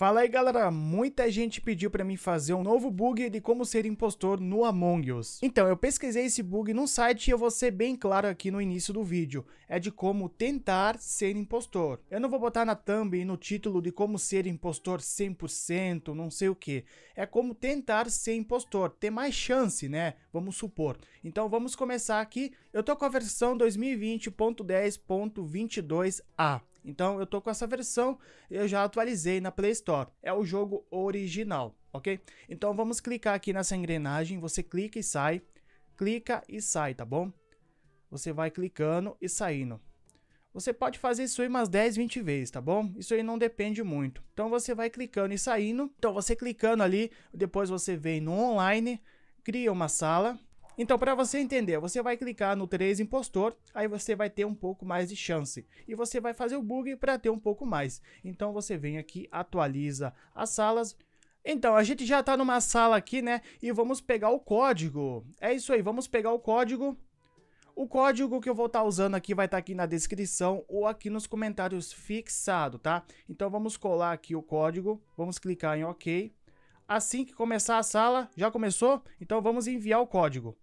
Fala aí galera, muita gente pediu para mim fazer um novo bug de como ser impostor no Among Us. Então, eu pesquisei esse bug num site e eu vou ser bem claro aqui no início do vídeo. É de como tentar ser impostor. Eu não vou botar na thumb e no título de como ser impostor 100%, não sei o que. É como tentar ser impostor, ter mais chance, né? Vamos supor. Então vamos começar aqui. Eu tô com a versão 2020.10.22a. Então eu tô com essa versão, eu já atualizei na Play Store. É o jogo original, ok? Então vamos clicar aqui nessa engrenagem, você clica e sai, clica e sai, tá bom? Você vai clicando e saindo. Você pode fazer isso aí umas 10, 20 vezes, tá bom? Isso aí não depende muito. Então você vai clicando e saindo. Então você clicando ali, depois você vem no online, cria uma sala, então, para você entender, você vai clicar no 3 impostor, aí você vai ter um pouco mais de chance. E você vai fazer o bug para ter um pouco mais. Então, você vem aqui, atualiza as salas, então, a gente já está numa sala aqui, né? E vamos pegar o código. É isso aí, vamos pegar o código. O código que eu vou estar tá usando aqui vai estar tá aqui na descrição ou aqui nos comentários fixado, tá? Então, vamos colar aqui o código. Vamos clicar em OK. Assim que começar a sala, já começou? Então, vamos enviar o código.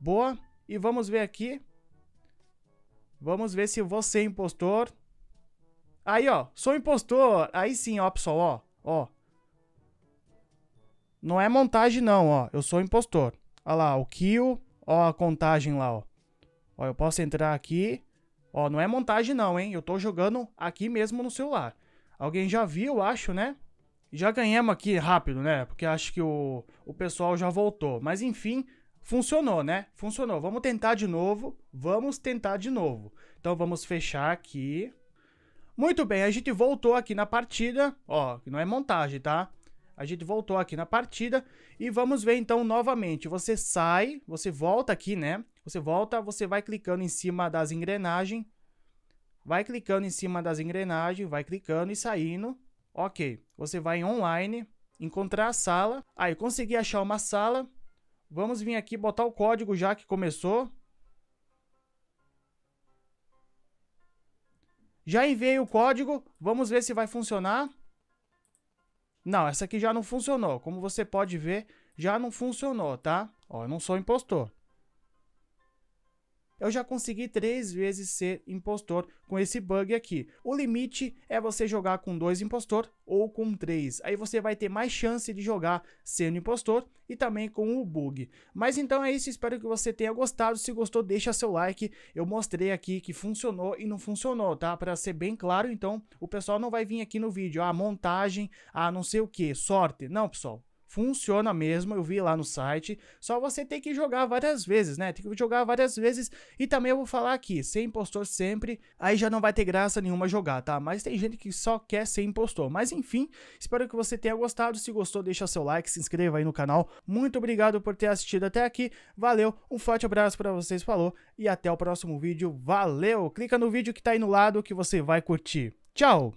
Boa. E vamos ver aqui. Vamos ver se você é impostor. Aí, ó. Sou impostor. Aí sim, ó, pessoal, ó. Ó. Não é montagem, não, ó. Eu sou impostor. Olha lá, o kill. Ó a contagem lá, ó. Ó, eu posso entrar aqui. Ó, não é montagem não, hein? Eu tô jogando aqui mesmo no celular. Alguém já viu, eu acho, né? Já ganhamos aqui rápido, né? Porque acho que o, o pessoal já voltou. Mas enfim, Funcionou, né? Funcionou. Vamos tentar de novo. Vamos tentar de novo. Então vamos fechar aqui. Muito bem, a gente voltou aqui na partida. Ó, não é montagem, tá? A gente voltou aqui na partida e vamos ver então novamente. Você sai, você volta aqui, né? Você volta, você vai clicando em cima das engrenagens. Vai clicando em cima das engrenagens, vai clicando e saindo. Ok, você vai em online, encontrar a sala. Aí, ah, consegui achar uma sala. Vamos vir aqui botar o código já que começou. Já enviei o código, vamos ver se vai funcionar. Não, essa aqui já não funcionou. Como você pode ver, já não funcionou, tá? Ó, eu não sou impostor. Eu já consegui três vezes ser impostor com esse bug aqui. O limite é você jogar com dois impostor ou com três. Aí você vai ter mais chance de jogar sendo impostor e também com o bug. Mas então é isso, espero que você tenha gostado. Se gostou, deixa seu like. Eu mostrei aqui que funcionou e não funcionou, tá? Para ser bem claro, então o pessoal não vai vir aqui no vídeo, ah, montagem, ah, não sei o que, sorte. Não, pessoal, Funciona mesmo, eu vi lá no site. Só você tem que jogar várias vezes, né? Tem que jogar várias vezes. E também eu vou falar aqui, ser impostor sempre, aí já não vai ter graça nenhuma jogar, tá? Mas tem gente que só quer ser impostor. Mas enfim, espero que você tenha gostado. Se gostou, deixa seu like, se inscreva aí no canal. Muito obrigado por ter assistido até aqui. Valeu, um forte abraço para vocês, falou e até o próximo vídeo. Valeu! Clica no vídeo que tá aí no lado que você vai curtir. Tchau!